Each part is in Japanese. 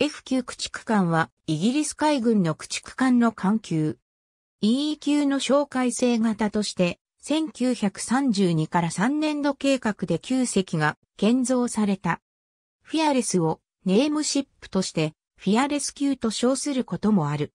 f 級駆逐艦はイギリス海軍の駆逐艦の艦級。EE 級の紹介性型として、1932から3年度計画で9隻が建造された。フィアレスをネームシップとして、フィアレス級と称することもある。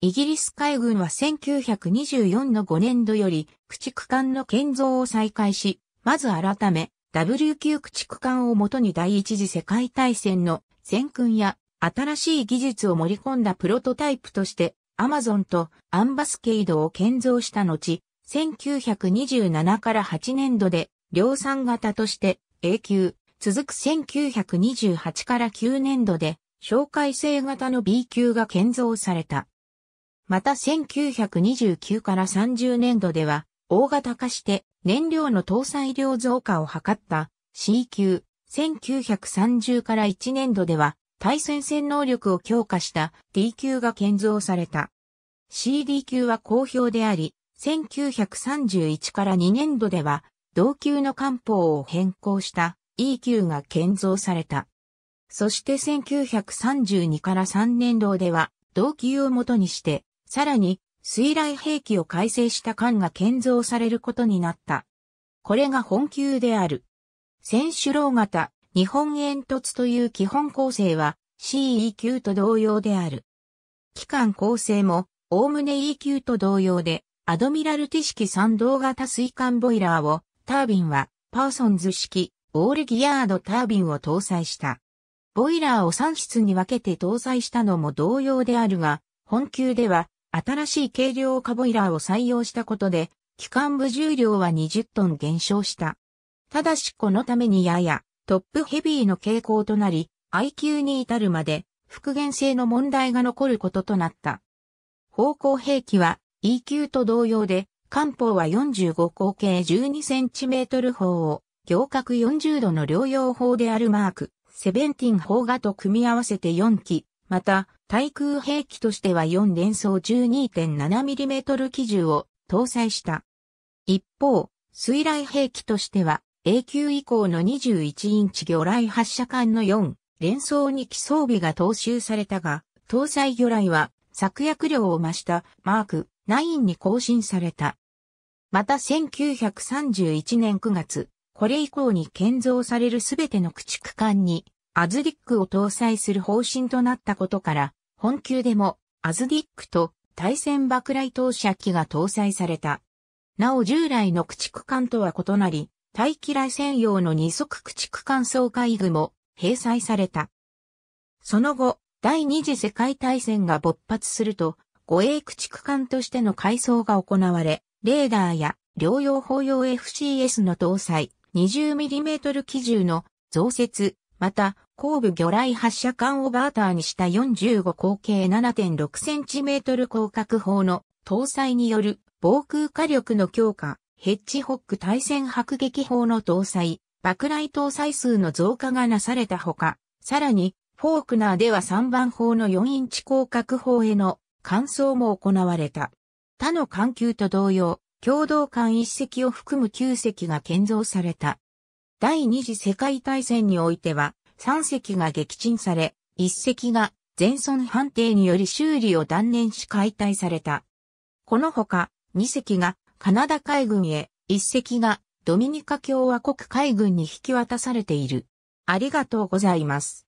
イギリス海軍は1924の5年度より駆逐艦の建造を再開し、まず改め、W 級駆逐艦をもとに第一次世界大戦の先訓や新しい技術を盛り込んだプロトタイプとしてアマゾンとアンバスケイドを建造した後、1927から8年度で量産型として永久、続く1928から9年度で紹介性型の B 級が建造された。また1929から30年度では大型化して燃料の搭載量増加を図った C 級、1930から1年度では、対戦戦能力を強化した D 級が建造された。CD 級は好評であり、1931から2年度では、同級の官報を変更した E 級が建造された。そして1932から3年度では、同級をもとにして、さらに、水雷兵器を改正した艦が建造されることになった。これが本級である。選手楼型日本煙突という基本構成は CE q と同様である。機関構成も、おおむね E q と同様で、アドミラルティ式三動型水管ボイラーを、タービンは、パーソンズ式、オールギアードタービンを搭載した。ボイラーを3室に分けて搭載したのも同様であるが、本級では、新しい軽量化ボイラーを採用したことで、機関部重量は20トン減少した。ただしこのためにややトップヘビーの傾向となり、IQ に至るまで復元性の問題が残ることとなった。方向兵器は EQ と同様で、艦砲は45口径 12cm 砲を行角40度の療養法であるマーク、セベンティン砲画と組み合わせて4機、また、対空兵器としては4連装 12.7mm 機銃を搭載した。一方、水雷兵器としては A 級以降の21インチ魚雷発射管の4連装に機装備が踏襲されたが、搭載魚雷は作薬量を増したマーク9に更新された。また1931年9月、これ以降に建造されるすべての駆逐艦にアズディックを搭載する方針となったことから、本級でもアズディックと対戦爆雷投射機が搭載された。なお従来の駆逐艦とは異なり、大気雷専用の二足駆逐艦総海具も閉載された。その後、第二次世界大戦が勃発すると、護衛駆逐艦としての改装が行われ、レーダーや療養法用 FCS の搭載、20mm 機銃の増設、また、後部魚雷発射管をバーターにした45口径 7.6cm 広角砲の搭載による防空火力の強化、ヘッジホック対戦迫撃砲の搭載、爆雷搭載数の増加がなされたほか、さらに、フォークナーでは3番砲の4インチ広角砲への換装も行われた。他の艦級と同様、共同艦1隻を含む9隻が建造された。第二次世界大戦においては、3隻が撃沈され、1隻が全損判定により修理を断念し解体された。このほか、2隻がカナダ海軍へ一隻がドミニカ共和国海軍に引き渡されている。ありがとうございます。